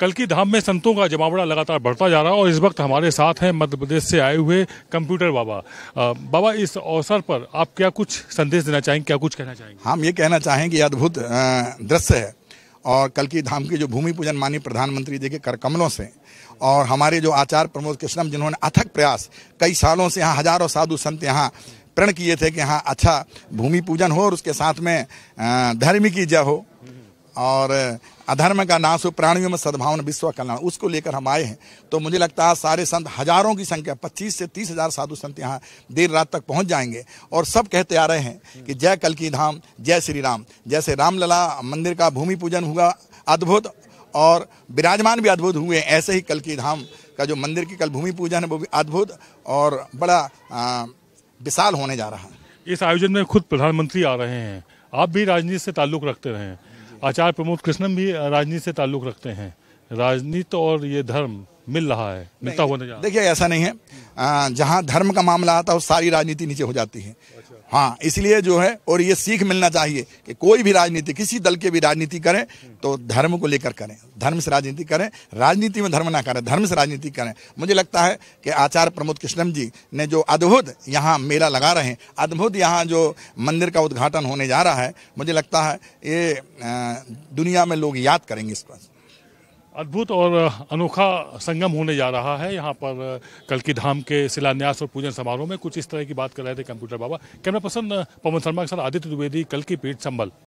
कल की धाम में संतों का जमावड़ा लगातार बढ़ता जा रहा है और इस वक्त हमारे साथ हैं मध्य प्रदेश से आए हुए कंप्यूटर बाबा आ, बाबा इस अवसर पर आप क्या कुछ संदेश देना चाहेंगे क्या कुछ कहना चाहेंगे हम ये कहना चाहेंगे कि अद्भुत दृश्य है और कल की धाम की जो भूमि पूजन माननीय प्रधानमंत्री जी के कर कमलों से और हमारे जो आचार्य प्रमोद कृष्णम जिन्होंने अथक प्रयास कई सालों से यहाँ हजारों साधु संत यहाँ प्रण किए थे कि यहाँ अच्छा भूमि पूजन हो और उसके साथ में धर्म की जय हो और अधर्म का नाश हो प्राणियों में सद्भावना विश्व कल्याण उसको लेकर हम आए हैं तो मुझे लगता है सारे संत हजारों की संख्या 25 से तीस हजार साधु संत यहाँ देर रात तक पहुँच जाएंगे और सब कहते आ रहे हैं कि जय कल की धाम जय श्री राम जैसे रामलला मंदिर का भूमि पूजन हुआ अद्भुत और विराजमान भी अद्भुत हुए ऐसे ही कल की धाम का जो मंदिर की कल भूमि पूजन है वो भी अद्भुत और बड़ा विशाल होने जा रहा है इस आयोजन में खुद प्रधानमंत्री आ रहे हैं आप भी राजनीति से ताल्लुक़ रखते रहे हैं आचार्य प्रमोद कृष्णम भी राजनीति से ताल्लुक रखते हैं राजनीति और ये धर्म मिल रहा है मिलता हुआ देखिए ऐसा नहीं है जहाँ धर्म का मामला आता है सारी राजनीति नीचे हो जाती है हाँ इसलिए जो है और ये सीख मिलना चाहिए कि कोई भी राजनीति किसी दल के भी राजनीति करें तो धर्म को लेकर करें धर्म से राजनीति करें राजनीति में धर्म ना करें धर्म से राजनीति करें मुझे लगता है कि आचार्य प्रमोद कृष्णम जी ने जो अद्भुत यहाँ मेला लगा रहे हैं अद्भुत यहाँ जो मंदिर का उद्घाटन होने जा रहा है मुझे लगता है ये दुनिया में लोग याद करेंगे इस पर अद्भुत और अनोखा संगम होने जा रहा है यहाँ पर कल की धाम के शिलान्यास और पूजन समारोह में कुछ इस तरह की बात कर रहे थे computer Baba camera person Pawan Sharma के साथ आदित्य द्विवेदी कल की पीठ संबल